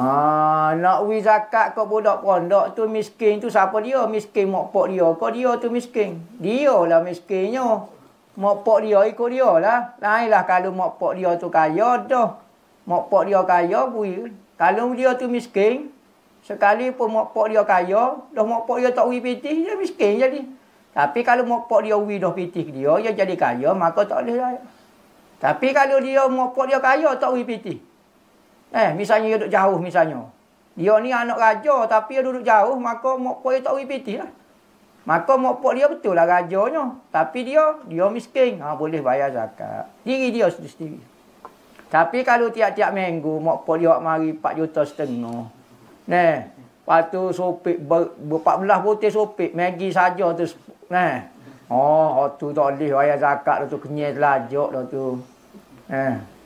Ah, nak wi zakat kau budak pondok tu miskin tu siapa dia? Miskin mak pak dia. Kau dia tu miskin. Dia lah miskinnya. Mak pak dia ikut dia lah. lah kalau mak pak dia tu kaya dah. Mak pak dia kaya wi. Kalau dia tu miskin, sekali pun mak pak dia kaya, dah mak pak dia tak wi piti dia miskin jadi. Tapi kalau mak pak dia wi dah piti dia, dia jadi kaya, maka tak boleh lah. Tapi kalau dia mak pak dia kaya tak wi piti. Eh, misalnya dia duduk jauh misalnya. Dia ni anak raja tapi dia duduk jauh, maka mokpok dia tak repeti lah. Maka mokpok dia betul lah rajanya. Tapi dia, dia miskin. Ha, boleh bayar zakat. Diri dia sendiri Tapi kalau tiap-tiap minggu, mak mokpok dia mari 4 juta setengah. neh, lepas tu sopik, ber, ber 14 butir sopik, Maggi saja tu. neh, oh, oh, tu tak boleh bayar zakat, tu kenyai telajak tu. Nah. Eh.